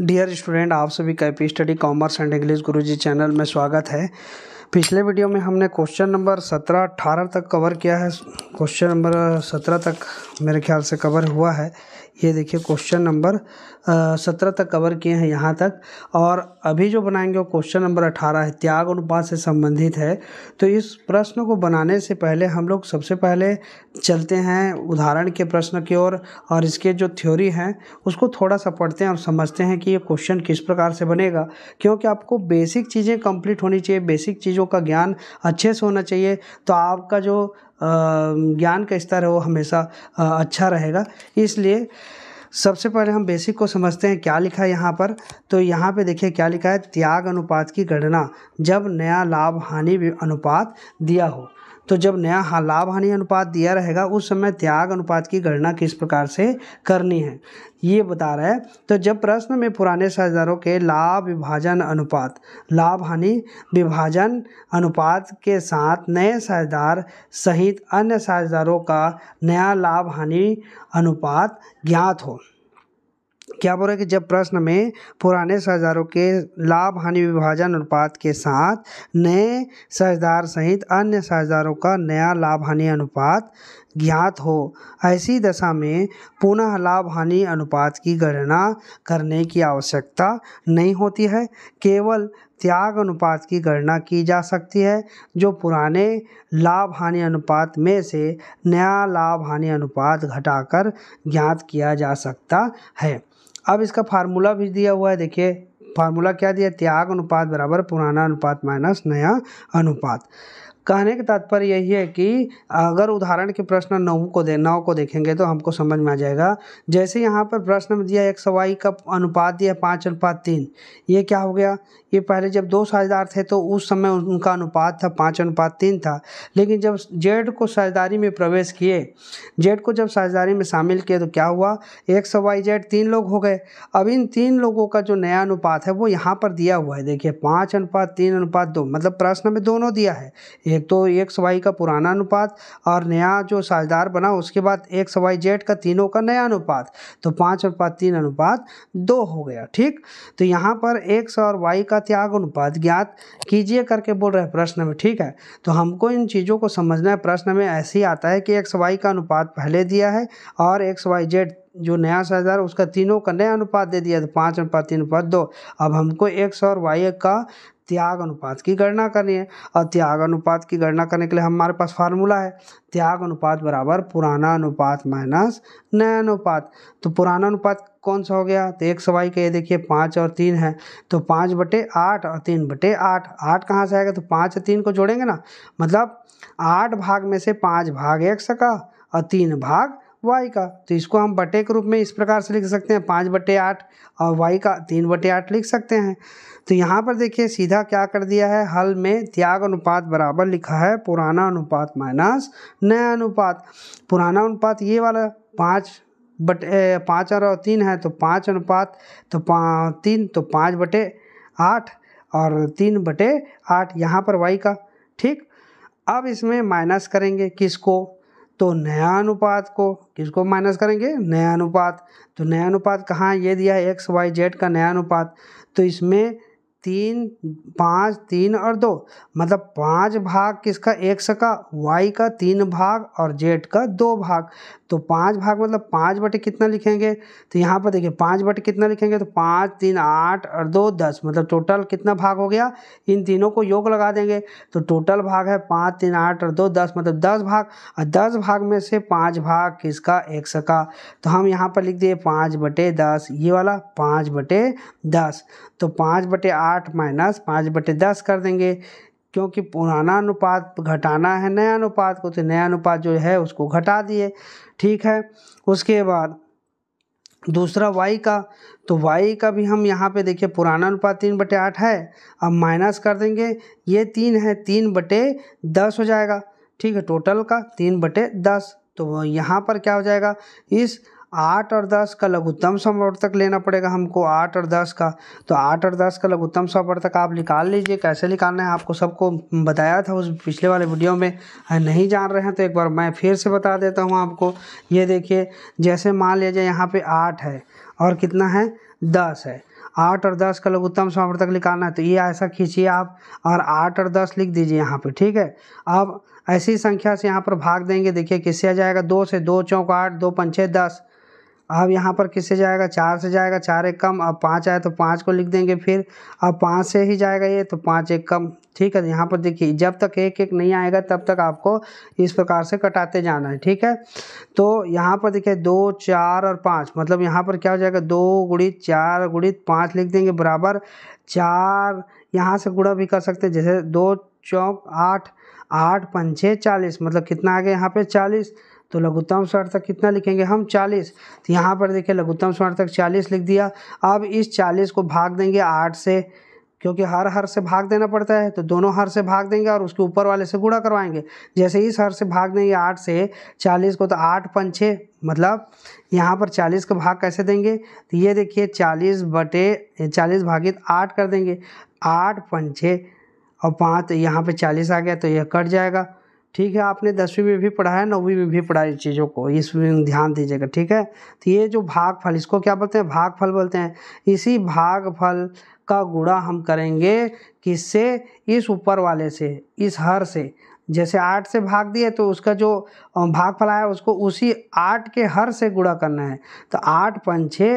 dear student आप सभी का P study commerce and English Guruji channel में स्वागत है पिछले वीडियो में हमने क्वेश्चन नंबर सत्रह अट्ठारह तक कवर किया है क्वेश्चन नंबर सत्रह तक मेरे ख्याल से कवर हुआ है ये देखिए क्वेश्चन नंबर सत्रह तक कवर किए हैं यहाँ तक और अभी जो बनाएंगे वो क्वेश्चन नंबर अठारह है त्याग अनुपात से संबंधित है तो इस प्रश्न को बनाने से पहले हम लोग सबसे पहले चलते हैं उदाहरण के प्रश्न की ओर और, और इसके जो थ्योरी हैं उसको थोड़ा सा पढ़ते हैं और समझते हैं कि ये क्वेश्चन किस प्रकार से बनेगा क्योंकि आपको बेसिक चीज़ें कम्प्लीट होनी चाहिए बेसिक चीज़ों चीज़ों का ज्ञान अच्छे से होना चाहिए तो आपका जो ज्ञान का स्तर है वो हमेशा अच्छा रहेगा इसलिए सबसे पहले हम बेसिक को समझते हैं क्या लिखा है यहाँ पर तो यहाँ पे देखिए क्या लिखा है त्याग अनुपात की गणना जब नया लाभ हानि अनुपात दिया हो तो जब नया हाँ लाभ हानि अनुपात दिया रहेगा उस समय त्याग अनुपात की गणना किस प्रकार से करनी है ये बता रहा है तो जब प्रश्न में पुराने साझेदारों के लाभ विभाजन अनुपात लाभ हानि विभाजन अनुपात के साथ नए साझेदार सहित अन्य साझेदारों का नया लाभ हानि अनुपात ज्ञात हो क्या बोल रहे हैं कि जब प्रश्न में पुराने साझेदारों के लाभ हानि विभाजन अनुपात के साथ नए साझेदार सहित अन्य साझेदारों का नया लाभ हानि अनुपात ज्ञात हो ऐसी दशा में पुनः लाभ हानि अनुपात की गणना करने की आवश्यकता नहीं होती है केवल त्याग अनुपात की गणना की जा सकती है जो पुराने लाभ हानि अनुपात में से नया लाभ हानि अनुपात घटाकर ज्ञात किया जा सकता है अब इसका फार्मूला भी दिया हुआ है देखिए फार्मूला क्या दिया त्याग अनुपात बराबर पुराना अनुपात माइनस नया अनुपात कहने का तात्पर्य यही है कि अगर उदाहरण के प्रश्न नौ को दे नौ को देखेंगे तो हमको समझ में आ जाएगा जैसे यहाँ पर प्रश्न में दिया एक सवाई का अनुपात दिया पाँच अनुपात तीन ये क्या हो गया ये पहले जब दो साझेदार थे तो उस समय उनका अनुपात था पाँच अनुपात तीन था लेकिन जब जेड को साझेदारी में प्रवेश किए जेड को जब साझेदारी में शामिल किए तो क्या हुआ एक सवाई जेड तीन लोग हो गए अब इन तीन लोगों का जो नया अनुपात है वो यहाँ पर दिया हुआ है देखिए पाँच अनुपात तीन अनुपात दो मतलब प्रश्न में दोनों दिया है एक तो एक सवाई का पुराना अनुपात और नया जो साझेदार बना उसके बाद एक सवाई जेड का तीनों का नया अनुपात तो पाँच अनुपात तीन अनुपात दो हो गया ठीक तो यहाँ पर एक्स और वाई का त्याग अनुपात ज्ञात कीजिए करके बोल रहे प्रश्न में ठीक है तो हमको इन चीज़ों को समझना है प्रश्न में ऐसे ही आता है कि एक्स वाई का अनुपात पहले दिया है और एक्स वाई जेड जो नया साझेदार उसका तीनों का नया अनुपात दे दिया तो पाँच अनुपात तीन अनुपात दो अब हमको एक्स और वाई का त्याग अनुपात की गणना करनी है और त्याग अनुपात की गणना करने के लिए हमारे पास फार्मूला है त्याग अनुपात बराबर पुराना अनुपात माइनस नया अनुपात तो पुराना अनुपात कौन सा हो गया तो एक सवाई का ये देखिए पाँच और तीन है तो पाँच बटे आठ और तीन बटे आठ आठ कहाँ से आएगा तो पाँच और तीन को जोड़ेंगे ना मतलब आठ भाग में से पाँच भाग एक का और तीन भाग वाई का तो इसको हम बटे के रूप में इस प्रकार से लिख सकते हैं पाँच बटे आठ और वाई का तीन बटे आठ लिख सकते हैं तो यहाँ पर देखिए सीधा क्या कर दिया है हल में त्याग अनुपात बराबर लिखा है पुराना अनुपात माइनस नया अनुपात पुराना अनुपात ये वाला पाँच बट पाँच और तीन है तो पाँच अनुपात तो पा तीन तो पाँच बटे आठ और तीन बटे आठ यहाँ पर वाई का ठीक अब इसमें माइनस करेंगे किसको तो नया अनुपात को किसको माइनस करेंगे नया अनुपात तो नया अनुपात कहाँ ये दिया है एक्स वाई जेड का नया अनुपात तो इसमें तीन पाँच तीन और दो मतलब पाँच भाग किसका एक्स का वाई का तीन भाग और जेड का दो भाग तो पाँच भाग मतलब पाँच बटे कितना लिखेंगे तो यहाँ पर देखिए पाँच बटे कितना लिखेंगे तो पाँच तीन आठ और दो दस मतलब टोटल कितना भाग हो गया इन तीनों को योग लगा देंगे तो टोटल भाग है पाँच तीन आठ और दो दस मतलब दस भाग और दस भाग में से पाँच भाग किसका एक्स का तो हम यहाँ पर लिख दिए पाँच बटे दस ये वाला पाँच बटे दस तो पाँच बटे आठ माइनस पाँच बटे दस कर देंगे क्योंकि पुराना अनुपात घटाना है नया अनुपात को तो नया अनुपात जो है उसको घटा दिए ठीक है उसके बाद दूसरा वाई का तो वाई का भी हम यहाँ पे देखिए पुराना अनुपात तीन बटे आठ है अब माइनस कर देंगे ये तीन है तीन बटे दस हो जाएगा ठीक है टोटल का तीन बटे दस तो यहाँ पर क्या हो जाएगा इस आठ और दस का लघुत्तम समवर्तक लेना पड़ेगा हमको आठ और दस का तो आठ और दस का लघुत्तम समवर्तक आप निकाल लीजिए कैसे निकालना है आपको सबको बताया था उस पिछले वाले वीडियो में नहीं जान रहे हैं तो एक बार मैं फिर से बता देता हूँ आपको ये देखिए जैसे मान लीजिए यहाँ पर आठ है और कितना है दस है आठ और दस का लघुत्तम समावर्तक निकालना है तो ये ऐसा खींचिए आप और आठ और दस लिख दीजिए यहाँ पे ठीक है अब ऐसी संख्या से यहाँ पर भाग देंगे देखिए किससे आ जाएगा दो से दो चौक आठ दो पंचे दस अब यहाँ पर किससे जाएगा चार से जाएगा चार एक कम अब पाँच आए तो पाँच को लिख देंगे फिर अब पाँच से ही जाएगा ये तो पाँच एक कम ठीक है यहाँ पर देखिए जब तक एक एक नहीं आएगा तब तक आपको इस प्रकार से कटाते जाना है ठीक है तो यहाँ पर देखिए दो चार और पाँच मतलब यहाँ पर क्या हो जाएगा दो गुड़ित चार गुड़ित पाँच लिख देंगे बराबर चार यहाँ से गुड़ा भी कर सकते जैसे दो चौक आठ आठ पंचे चालीस मतलब कितना आ गया यहाँ पे चालीस तो लघुत्तम तक कितना लिखेंगे हम चालीस तो यहाँ पर देखिए लघुत्तम तक चालीस लिख दिया अब इस चालीस को भाग देंगे आठ से क्योंकि हर हर से भाग देना पड़ता है तो दोनों हर से भाग देंगे और उसके ऊपर वाले से गुड़ा करवाएंगे जैसे इस हर से भाग देंगे आठ से चालीस को तो आठ पंचे मतलब यहाँ पर चालीस का भाग कैसे देंगे तो ये देखिए चालीस बटे चालीस भागित आठ कर देंगे आठ पंचे और पाँच तो यहाँ पे चालीस आ गया तो यह कट जाएगा ठीक है आपने दसवीं में भी पढ़ा है नौवीं में भी पढ़ा है चीज़ों को इसमें ध्यान दीजिएगा ठीक है तो ये जो भाग फल इसको क्या बोलते हैं भाग फल बोलते हैं इसी भाग फल का गुणा हम करेंगे किससे इस ऊपर वाले से इस हर से जैसे आठ से भाग दिए तो उसका जो भाग फल आया उसको उसी आठ के हर से गुणा करना है तो आठ पंचे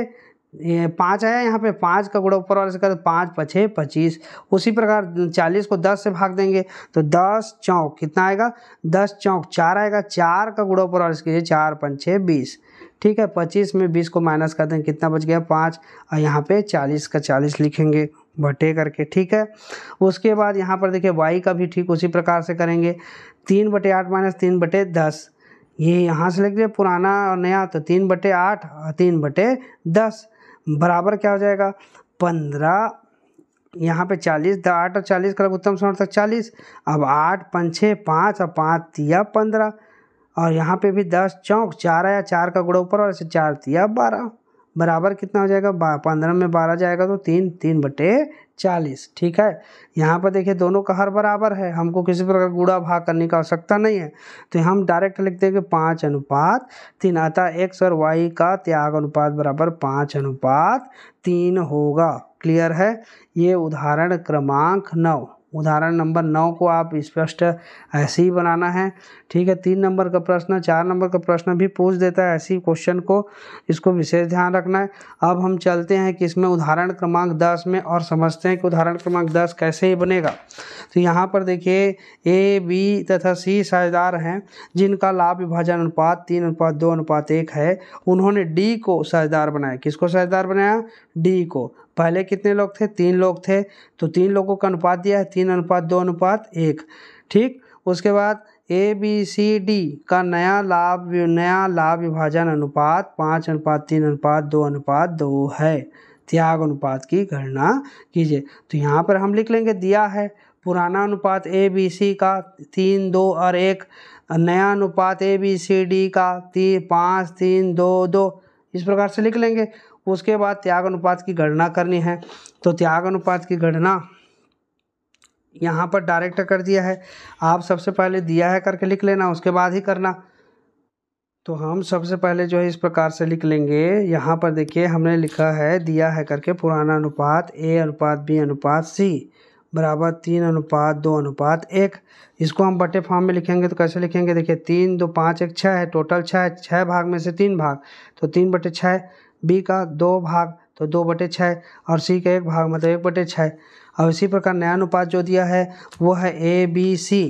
ये पाँच आया यहाँ पे पाँच का गुड़ा ऊपर वाले से कर पाँच छः पच्चीस उसी प्रकार चालीस को दस से भाग देंगे तो दस चौक कितना आएगा दस चौक चार आएगा चार का गुड़ा ऊपर वाले से कीजिए चार पंचे बीस ठीक है पच्चीस में बीस को माइनस कर देंगे कितना बच गया पाँच और यहाँ पे चालीस का चालीस लिखेंगे बटे करके ठीक है उसके बाद यहाँ पर देखिए वाई का भी ठीक उसी प्रकार से करेंगे तीन बटे आठ माइनस तीन बटे दस ये यहाँ से लिख दिए पुराना और नया तो तीन बटे आठ और तीन बटे दस बराबर क्या हो जाएगा पंद्रह यहाँ पे चालीस आठ और चालीस का उत्तम सवर्ण था चालीस अब आठ पाँच छः पाँच और पाँच तिया पंद्रह और यहाँ पे भी दस चौक चार आया चार का गुड़ा ऊपर और से चार तिया बारह बराबर कितना हो जाएगा पंद्रह में बारह जाएगा तो तीन तीन बटे चालीस ठीक है यहाँ पर देखिए दोनों का हर बराबर है हमको किसी प्रकार गुड़ा भाग करने की आवश्यकता नहीं है तो हम डायरेक्ट लिखते हैं कि पाँच अनुपात तीन अतः एक्स और वाई का त्याग अनुपात बराबर पाँच अनुपात तीन होगा क्लियर है ये उदाहरण क्रमांक नौ उदाहरण नंबर नौ को आप स्पष्ट ऐसे ही बनाना है ठीक है तीन नंबर का प्रश्न चार नंबर का प्रश्न भी पूछ देता है ऐसी क्वेश्चन को इसको विशेष ध्यान रखना है अब हम चलते हैं कि इसमें उदाहरण क्रमांक दस में और समझते हैं कि उदाहरण क्रमांक दस कैसे ही बनेगा तो यहाँ पर देखिए ए बी तथा सी साझेदार हैं जिनका लाभ विभाजन अनुपात तीन अनुपात दो अनुपात एक है उन्होंने डी को साझेदार बनाया किसको साझेदार बनाया डी को पहले कितने लोग थे तीन लोग थे तो तीन लोगों का अनुपात दिया है तीन अनुपात दो अनुपात एक ठीक उसके बाद ए बी सी डी का नया लाभ नया लाभ विभाजन अनुपात पाँच अनुपात तीन अनुपात दो अनुपात दो है त्याग अनुपात की गणना कीजिए तो यहाँ पर हम लिख लेंगे दिया है पुराना अनुपात ए बी सी का तीन दो और एक नया अनुपात ए बी सी डी का तीन पाँच तीन दो दो इस प्रकार से लिख लेंगे उसके बाद त्याग अनुपात की गणना करनी है तो त्याग अनुपात की गणना यहाँ पर डायरेक्ट कर दिया है आप सबसे पहले दिया है करके लिख लेना उसके बाद ही करना तो हम सबसे पहले जो है इस प्रकार से लिख लेंगे यहाँ पर देखिए हमने लिखा है दिया है करके पुराना अनुपात ए अनुपात बी अनुपात सी बराबर तीन अनुपात दो अनुपात एक इसको हम बटे फॉर्म में लिखेंगे तो कैसे लिखेंगे देखिए तीन दो पाँच एक छः है टोटल छः है छः भाग में से तीन भाग तो तीन बटे छः बी का दो भाग तो दो बटे छः और सी का एक भाग मतलब एक बटे छः और इसी प्रकार नया अनुपात जो दिया है वो है A B C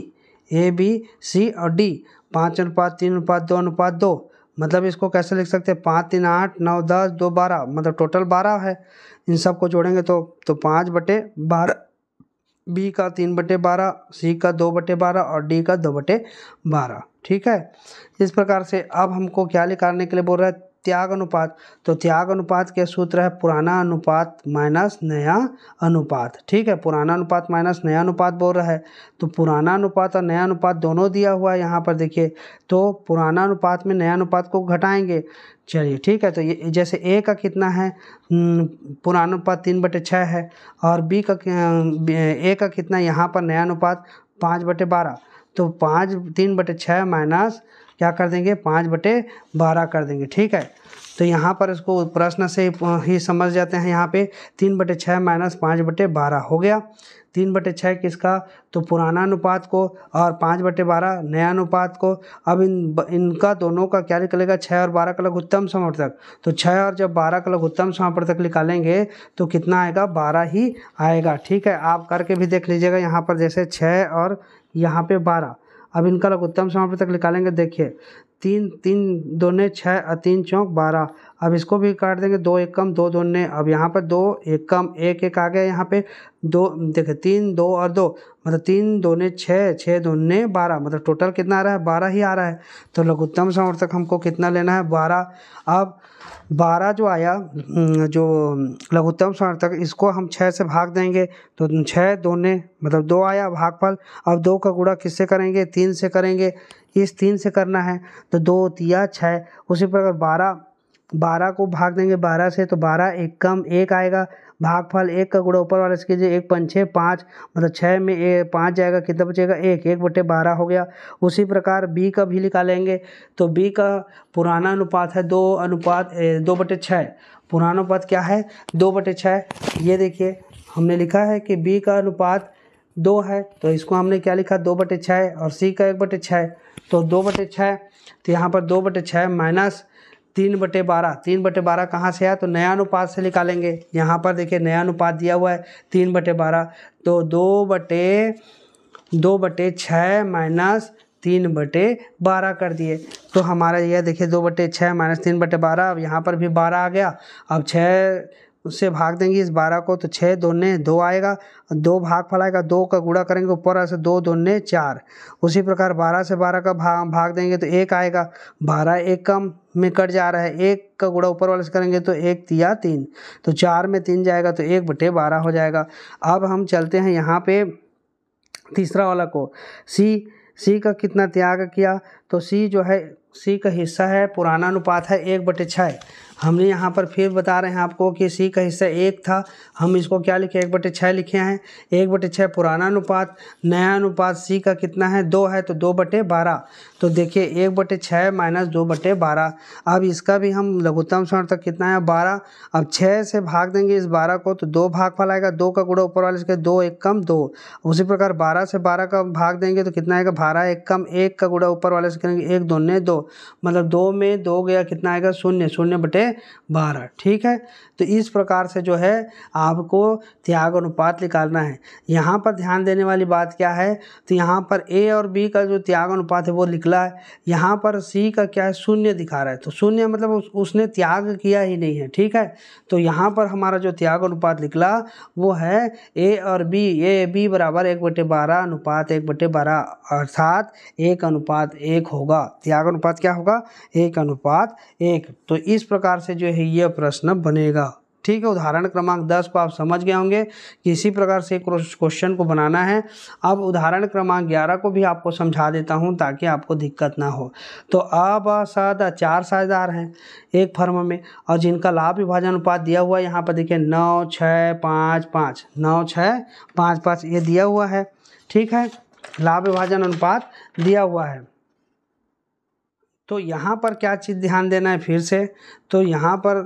A B C और डी पाँच अनुपात तीन अनुपात दो अनुपात दो मतलब इसको कैसे लिख सकते हैं पाँच तीन आठ नौ दस दो बारह मतलब टोटल बारह है इन सब को जोड़ेंगे तो तो पाँच बटे बारह बी का तीन बटे बारह सी का दो बटे बारह और डी का दो बटे बारह ठीक है इस प्रकार से अब हमको क्या निकालने के लिए बोल रहा है त्याग अनुपात तो त्याग अनुपात के सूत्र है पुराना अनुपात माइनस नया अनुपात ठीक है पुराना अनुपात माइनस नया अनुपात बोल रहा है तो पुराना अनुपात और नया अनुपात दोनों दिया हुआ है यहाँ पर देखिए तो पुराना अनुपात में नया अनुपात को घटाएंगे चलिए ठीक है तो ये जैसे ए का कितना है हम्म, पुराना अनुपात तीन बटे छः है और बी का ए का कितना यहाँ पर नया अनुपात पाँच बटे बारह तो पाँच तीन बटे छः माइनस क्या कर देंगे पाँच बटे बारह कर देंगे ठीक है तो यहाँ पर इसको प्रश्न से ही समझ जाते हैं यहाँ पे तीन बटे छः माइनस पाँच बटे बारह हो गया तीन बटे छः किसका तो पुराना अनुपात को और पाँच बटे बारह नया अनुपात को अब इन इनका दोनों का क्या निकलेगा छः और बारह का उत्तम समावर्तक तो छः और जब बारह का उत्तम समावर्तक निकालेंगे तो कितना आएगा बारह ही आएगा ठीक है आप करके भी देख लीजिएगा यहाँ पर जैसे छः और यहाँ पर बारह अब इनका लोग उत्तम समाप्त तक निकालेंगे देखिए तीन तीन ने छः और तीन चौंक बारह अब इसको भी काट देंगे दो एक कम दो दोनों अब यहाँ पर दो एक कम एक एक आ गया यहाँ पे दो देखे तीन दो और दो मतलब तीन दोने छः छः दोने बारह मतलब टोटल कितना आ रहा है बारह ही आ रहा है तो लघुत्तम समर्थक हमको कितना लेना है बारह अब बारह जो आया जो लघुत्तम समर्थक इसको हम छः से भाग देंगे तो छः दोने मतलब दो आया भागफल अब दो का गुड़ा किससे करेंगे तीन से करेंगे इस तीन से करना है तो दो तिया छः उसी प्रकार बारह बारह को भाग देंगे बारह से तो बारह एक कम एक आएगा भागफल एक का गुणा ऊपर वाले से कीजिए एक पंच छः पाँच मतलब छः में ए पाँच जाएगा कितना बचेगा एक एक बटे बारह हो गया उसी प्रकार बी का भी निकालेंगे तो बी का पुराना अनुपात है दो अनुपात ए, दो बटे छः पुराना अनुपात क्या है दो बटे छः ये देखिए हमने लिखा है कि बी का अनुपात दो है तो इसको हमने क्या लिखा दो बटे छः और सी का एक बटे छः तो दो बटे छः तो यहाँ पर दो बटे छः माइनस तीन बटे बारह तीन बटे बारह कहाँ से आया तो नया अनुपात से निकालेंगे यहाँ पर देखिए नया अनुपात दिया हुआ है तीन बटे बारह तो दो बटे दो बटे छः माइनस तीन बटे बारह कर दिए तो हमारा यह देखिए दो बटे छः माइनस तीन बटे बारह अब यहाँ पर भी बारह आ गया अब छः उससे भाग देंगे इस बारह को तो छः दोने दो आएगा दो भाग फलाएगा दो का गुड़ा करेंगे ऊपर से दो दोने चार उसी प्रकार बारह से बारह का भाग भाग देंगे तो एक आएगा बारह एक कम में कट जा रहा है एक का गुड़ा ऊपर वाले से करेंगे तो एक या तीन तो चार में तीन जाएगा तो एक बटे बारह हो जाएगा अब हम चलते हैं यहाँ पे तीसरा वाला को सी सी का कितना त्याग किया तो सी जो है सी का हिस्सा है पुराना अनुपात है एक बटे छः हमने यहाँ पर फिर बता रहे हैं आपको कि सी का हिस्सा एक था हम इसको क्या लिखे एक बटे छः लिखे हैं एक बटे छः पुराना अनुपात नया अनुपात सी का कितना है दो है तो दो बटे बारह तो देखिए एक बटे छः माइनस दो बटे बारह अब इसका भी हम लघुत्तम स्वर्ण तक कितना है बारह अब छः से भाग देंगे इस बारह को तो दो भाग फैलाएगा दो का गुड़ा ऊपर वाले इसके दो एक कम दो उसी प्रकार बारह से बारह का भाग देंगे तो कितना आएगा बारह एक कम एक का गुड़ा ऊपर वाले से करेंगे एक ने दो मतलब दो में दो गया कितना आएगा शून्य शून्य बटे बारह ठीक है तो इस प्रकार से जो है आपको त्याग अनुपात निकालना है यहाँ पर ध्यान देने वाली बात क्या है तो यहाँ पर ए और बी का जो त्याग अनुपात है वो निकला है यहाँ पर सी का क्या है शून्य दिखा रहा है तो शून्य मतलब उस, उसने त्याग किया ही नहीं है ठीक है तो यहाँ पर हमारा जो त्याग अनुपात निकला वो है ए और बी ए बी बराबर एक बटे बारह अनुपात एक बटे बारह अर्थात एक अनुपात एक होगा त्याग अनुपात क्या होगा एक अनुपात एक तो इस प्रकार प्रकार से जो है यह प्रश्न बनेगा ठीक है उदाहरण क्रमांक दस को आप समझ गए होंगे कि इसी प्रकार से क्वेश्चन को बनाना है अब उदाहरण क्रमांक ग्यारह को भी आपको समझा देता हूं ताकि आपको दिक्कत ना हो तो अब सादा चार साझेदार हैं एक फर्म में और जिनका लाभ विभाजन अनुपात दिया हुआ है यहाँ पर देखिए नौ छः पाँच पाँच नौ छः पाँच पाँच ये दिया हुआ है ठीक है लाभ विभाजन अनुपात दिया हुआ है तो यहाँ पर क्या चीज़ ध्यान देना है फिर से तो यहाँ पर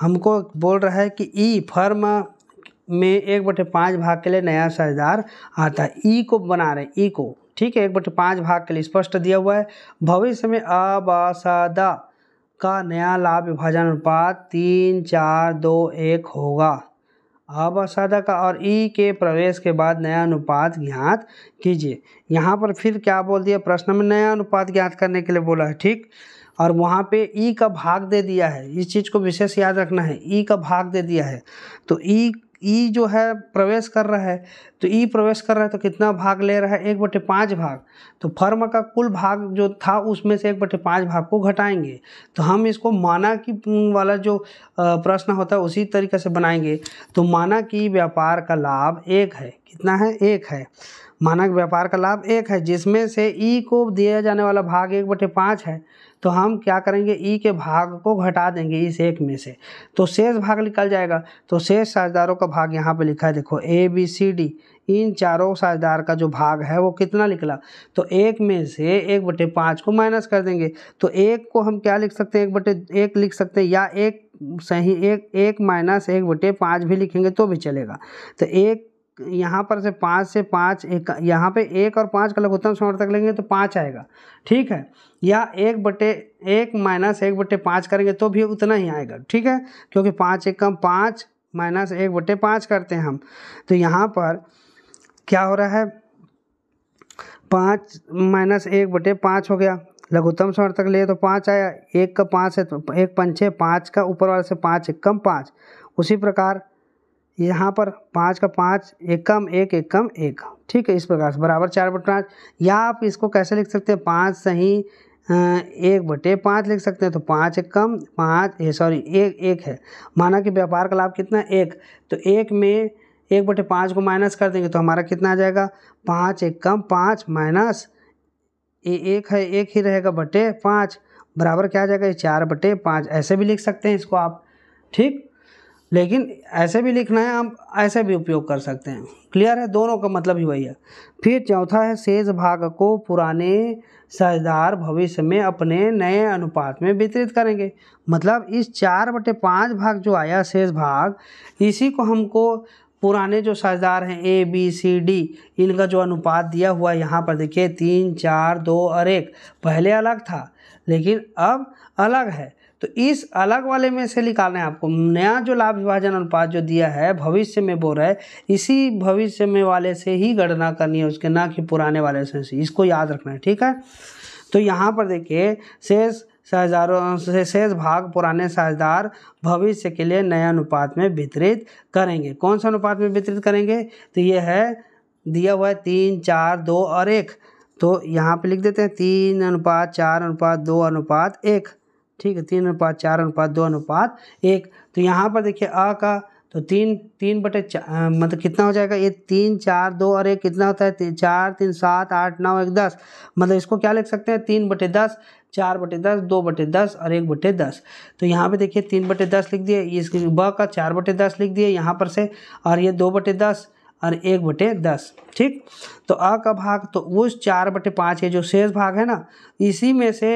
हमको बोल रहा है कि ई फर्म में एक बटे पाँच भाग के लिए नया साझेदार आता है ई को बना रहे ई को ठीक है एक बटे पाँच भाग के लिए स्पष्ट दिया हुआ है भविष्य में अबासदा का नया लाभ विभाजन अनुपात तीन चार दो एक होगा अवसाधक और ई के प्रवेश के बाद नया अनुपात ज्ञात कीजिए यहाँ पर फिर क्या बोल दिया प्रश्न में नया अनुपात ज्ञात करने के लिए बोला है ठीक और वहाँ पे ई का भाग दे दिया है इस चीज़ को विशेष याद रखना है ई का भाग दे दिया है तो ई ई जो है प्रवेश कर रहा है तो ई प्रवेश कर रहा है तो कितना भाग ले रहा है एक बटे पाँच भाग तो फर्म का कुल भाग जो था उसमें से एक बटे पाँच भाग को घटाएंगे तो हम इसको माना कि वाला जो प्रश्न होता है उसी तरीके से बनाएंगे तो माना कि व्यापार का लाभ एक है कितना है एक है मानक व्यापार का लाभ एक है जिसमें से ई e को दिया जाने वाला भाग एक बटे पाँच है तो हम क्या करेंगे ई e के भाग को घटा देंगे इस एक में से तो शेष भाग निकल जाएगा तो शेष साझेदारों का भाग यहाँ पे लिखा है देखो ए बी सी डी इन चारों साझेदार का जो भाग है वो कितना निकला तो एक में से एक बटे पाँच को माइनस कर देंगे तो एक को हम क्या लिख सकते हैं एक बटे एक लिख सकते हैं या एक सही एक एक माइनस एक बटे पाँच भी लिखेंगे तो भी चलेगा तो एक यहाँ पर से पाँच से पाँच एक यहाँ पे एक और पाँच का लघुत्तम समर्थक लेंगे तो पाँच आएगा ठीक है या एक बटे एक माइनस एक बटे पाँच करेंगे तो भी उतना ही आएगा ठीक है क्योंकि पाँच एक कम पाँच माइनस एक बटे पाँच करते हैं हम तो यहाँ पर क्या हो रहा है पाँच माइनस एक बटे पाँच हो गया लघुत्तम तक लिए तो पाँच आया एक का पाँच है तो एक पंचे पाँच का ऊपर वाले से पाँच एक कम पाँच उसी प्रकार यहाँ पर पाँच का पाँच एकम एक एकम एक ठीक है इस प्रकार से बराबर चार बटे पाँच या आप इसको कैसे लिख सकते हैं पाँच सही एक बटे पाँच लिख सकते हैं तो पाँच एक कम पाँच सॉरी एक एक है माना कि व्यापार का लाभ कितना एक तो एक में एक बटे पाँच को माइनस कर देंगे तो हमारा कितना आ जाएगा पाँच एक कम पाँच माइनस एक है एक ही रहेगा बटे पाँच बराबर क्या आ जाएगा ये चार बटे पाँच ऐसे भी लिख सकते हैं इसको आप ठीक लेकिन ऐसे भी लिखना है आप ऐसे भी उपयोग कर सकते हैं क्लियर है दोनों का मतलब ही वही है फिर चौथा है शेष भाग को पुराने साझेदार भविष्य में अपने नए अनुपात में वितरित करेंगे मतलब इस चार बटे पाँच भाग जो आया शेष भाग इसी को हमको पुराने जो साझेदार हैं ए बी सी डी इनका जो अनुपात दिया हुआ यहाँ पर देखिए तीन चार दो और एक पहले अलग था लेकिन अब अलग है तो इस अलग वाले में से निकालना है आपको नया जो लाभ विभाजन अनुपात जो दिया है भविष्य में बोल रहा है इसी भविष्य में वाले से ही गणना करनी है उसके ना कि पुराने वाले से इसको याद रखना है ठीक है तो यहाँ पर देखिए शेष साझदारों से शेष भाग पुराने साझेदार भविष्य के लिए नए अनुपात में वितरित करेंगे कौन सा अनुपात में वितरित करेंगे तो ये है दिया हुआ है तीन चार दो और एक तो यहाँ पे लिख देते हैं तीन अनुपात चार अनुपात दो अनुपात एक ठीक है तीन अनुपात चार अनुपात दो अनुपात एक तो यहाँ पर देखिए अ का तो तीन तीन बटे मतलब कितना हो जाएगा ये तीन चार दो और एक कितना होता है तीन, चार तीन सात आठ नौ एक दस मतलब इसको क्या लिख सकते हैं तीन बटे दस चार बटे दस दो बटे दस और एक बटे दस तो यहाँ पे देखिए तीन बटे दस लिख दिए इसके ब का चार बटे दस लिख दिए यहाँ पर से और ये दो बटे दस और एक बटे दस ठीक तो अ का भाग तो उस चार बटे पाँच है जो शेष भाग है ना इसी में से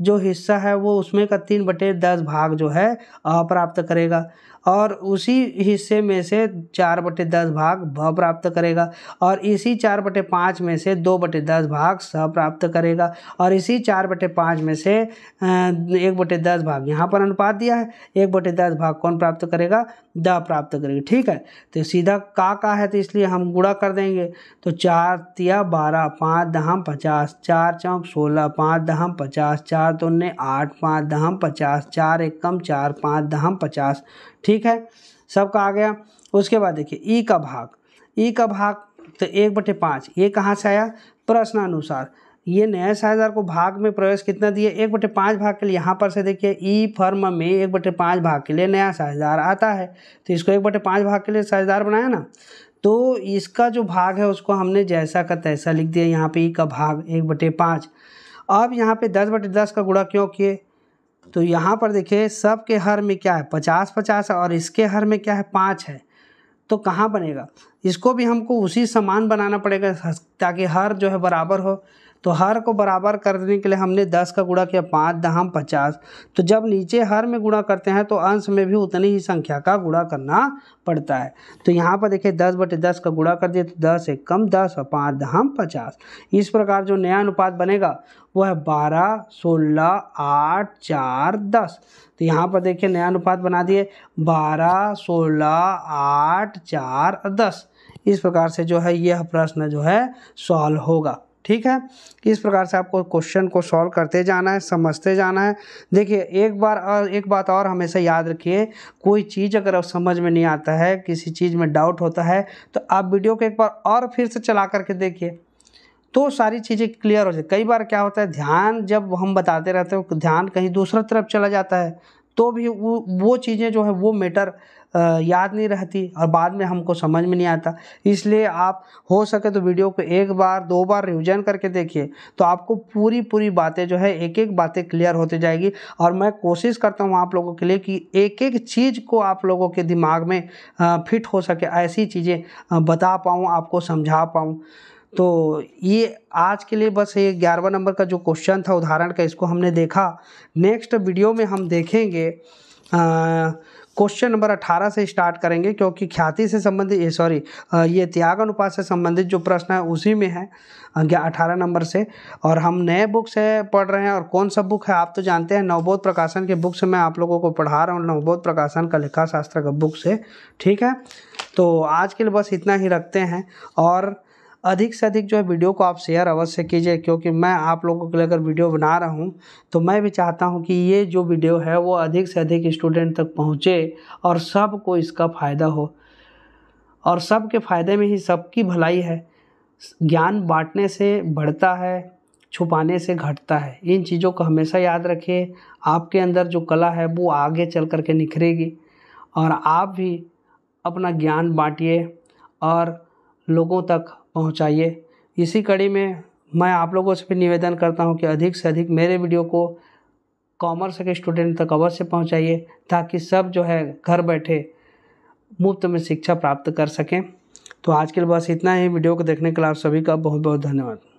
जो हिस्सा है वो उसमें का तीन बटे दस भाग जो है प्राप्त करेगा और उसी हिस्से में से चार बटे दस भाग भ प्राप्त करेगा और इसी चार बटे पाँच में से दो बटे दस भाग स प्राप्त करेगा और इसी चार बटे पाँच में से एक बटे दस भाग यहाँ पर अनुपात दिया है एक बटे दस भाग कौन प्राप्त करेगा द प्राप्त करेगा ठीक है तो सीधा का का है तो इसलिए हम गुड़ा कर देंगे तो चार तिया बारह पाँच दहम पचास चार चौक सोलह पाँच दहम पचास चार तो आठ पाँच दहम पचास चार एक कम चार पाँच दहम पचास ठीक है सबका आ गया उसके बाद देखिए ई का भाग ई का भाग तो एक बटे पाँच ये कहाँ से आया प्रश्नानुसार ये नया साझेदार को भाग में प्रवेश कितना दिए एक बटे पाँच भाग के लिए यहाँ पर से देखिए ई फर्म में एक बटे पाँच भाग के लिए नया साझेदार आता है तो इसको एक बटे पाँच भाग के लिए साझेदार बनाया ना तो इसका जो भाग है उसको हमने जैसा का तैसा लिख दिया यहाँ पे ई का भाग एक बटे पाँच अब यहाँ पे दस बटे दस का गुड़ा क्यों किए तो यहाँ पर देखिए सब के हर में क्या है पचास पचास और इसके हर में क्या है पाँच है तो कहाँ बनेगा इसको भी हमको उसी समान बनाना पड़ेगा ताकि हर जो है बराबर हो तो हर को बराबर करने के लिए हमने दस का गुणा किया पाँच दहम पचास तो जब नीचे हर में गुणा करते हैं तो अंश में भी उतनी ही संख्या का गुणा करना पड़ता है तो यहाँ पर देखिए दस बटे दस का गुणा कर दिए तो दस एक कम दस और पाँच दहम पचास इस प्रकार जो नया अनुपात बनेगा वो है बारह सोलह आठ चार दस तो यहाँ पर देखिए नया अनुपात बना दिए बारह सोलह आठ चार दस इस प्रकार से जो है यह प्रश्न जो है सॉल्व होगा ठीक है इस प्रकार से आपको क्वेश्चन को सॉल्व करते जाना है समझते जाना है देखिए एक बार और एक बात और हमेशा याद रखिए कोई चीज़ अगर समझ में नहीं आता है किसी चीज़ में डाउट होता है तो आप वीडियो को एक बार और फिर से चला करके देखिए तो सारी चीज़ें क्लियर हो जाए कई बार क्या होता है ध्यान जब हम बताते रहते हैं तो ध्यान कहीं दूसरा तरफ चला जाता है तो भी वो वो चीज़ें जो है वो मैटर याद नहीं रहती और बाद में हमको समझ में नहीं आता इसलिए आप हो सके तो वीडियो को एक बार दो बार रिविजन करके देखिए तो आपको पूरी पूरी बातें जो है एक एक बातें क्लियर होती जाएगी और मैं कोशिश करता हूँ आप लोगों के लिए कि एक एक चीज़ को आप लोगों के दिमाग में फिट हो सके ऐसी चीज़ें बता पाऊँ आपको समझा पाऊँ तो ये आज के लिए बस ये ग्यारहवा नंबर का जो क्वेश्चन था उदाहरण का इसको हमने देखा नेक्स्ट वीडियो में हम देखेंगे आ, क्वेश्चन नंबर 18 से स्टार्ट करेंगे क्योंकि ख्याति से संबंधित सॉरी ये त्याग अनुपात से संबंधित जो प्रश्न है उसी में है अठारह नंबर से और हम नए बुक से पढ़ रहे हैं और कौन सा बुक है आप तो जानते हैं नवबोध प्रकाशन के बुक से मैं आप लोगों को पढ़ा रहा हूँ नवबोध प्रकाशन का लेखा शास्त्र का बुक से ठीक है तो आज के लिए बस इतना ही रखते हैं और अधिक से अधिक जो है वीडियो को आप शेयर अवश्य कीजिए क्योंकि मैं आप लोगों के लिए अगर वीडियो बना रहा हूँ तो मैं भी चाहता हूँ कि ये जो वीडियो है वो अधिक से अधिक स्टूडेंट तक पहुँचे और सबको इसका फ़ायदा हो और सबके फ़ायदे में ही सबकी भलाई है ज्ञान बांटने से बढ़ता है छुपाने से घटता है इन चीज़ों को हमेशा याद रखिए आपके अंदर जो कला है वो आगे चल कर के निखरेगी और आप भी अपना ज्ञान बांटिए और लोगों तक पहुँचाइए इसी कड़ी में मैं आप लोगों से भी निवेदन करता हूँ कि अधिक से अधिक मेरे वीडियो को कॉमर्स के स्टूडेंट तक अवश्य पहुँचाइए ताकि सब जो है घर बैठे मुफ्त में शिक्षा प्राप्त कर सकें तो आज के लिए बस इतना ही वीडियो को देखने के लिए आप सभी का बहुत बहुत धन्यवाद